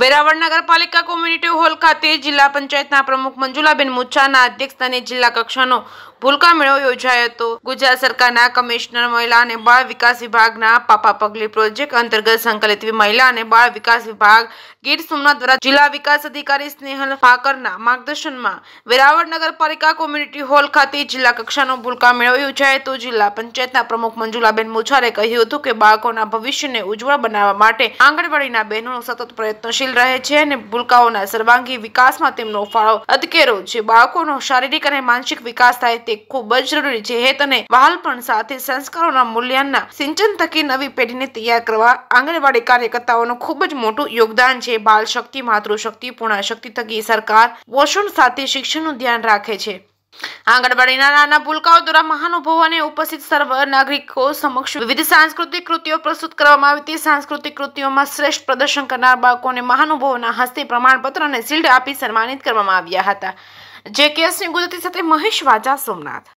વેરાવળ નગરપાલિકા community hall ખાતે જિલ્લા પંચાયતના પ્રમુખ મંજુલાબેન મુચ્છાના અધ્યક્ષસ્થાને જિલ્લા કક્ષાનો ભૂલકા મેળો યોજાયો હતો ગુજરાત સરકારના કમિશનર મહિલા અને બાળ વિકાસ વિભાગના પાપા પગલી પ્રોજેક્ટ અંતર્ગત સંકલિત મહિલા અને બાળ વિકાસ વિભાગ ગીર સોમનાથ દ્વારા જિલ્લા વિકાસ અધિકારી સ્નેહલ ફાકરના માર્ગદર્શનમાં વેરાવળ નગરપાલિકા કોમ્યુનિટી હોલ ખાતે જિલ્લા કક્ષાનો ભૂલકા મેળો યોજાયો હતો જિલ્લા પંચાયતના પ્રમુખ મંજુલાબેન મુછારે કહ્યું હતું કે બાળકોના ભવિષ્યને ઉજ્જવળ બનાવવા માટે આંગણવાડીના બહેનો સતત પ્રયત્નશીલ શીલ રહે છે અને ભૂલકાઓના સર્વાંગી વિકાસમાં તેમનો ફાળો અધકેરો છે બાળકોનો શારીરિક અને માનસિક વિકાસ થાય તે ખૂબ જ જરૂરી છે હેત અને સાથે સંસ્કારોના મૂલ્યાંના સિંચન થકી નવી પેઢીને તૈયાર કરવા આંગણવાડી કાર્યકર્તાઓનું ખૂબ જ મોટું યોગદાન છે બાળ શક્તિ માતૃશક્તિ શક્તિ થકી સરકાર પોષણ સાથે શિક્ષણનું ધ્યાન રાખે છે આંગણવાડીના નાના ભૂલકાઓ દ્વારા મહાનુભવો અને ઉપસ્થિત સર્વ નાગરિકો સમક્ષ વિવિધ સાંસ્કૃતિક કૃતિઓ પ્રસ્તુત કરવામાં આવી હતી સાંસ્કૃતિક કૃતિઓમાં શ્રેષ્ઠ પ્રદર્શન કરનાર બાળકોને મહાનુભવોના હસ્તે પ્રમાણપત્ર અને શિલ્ડ આપી સન્માનિત કરવામાં આવ્યા હતા જે કેસની ગુજરાતી સાથે મહેશ વાજા સોમનાથ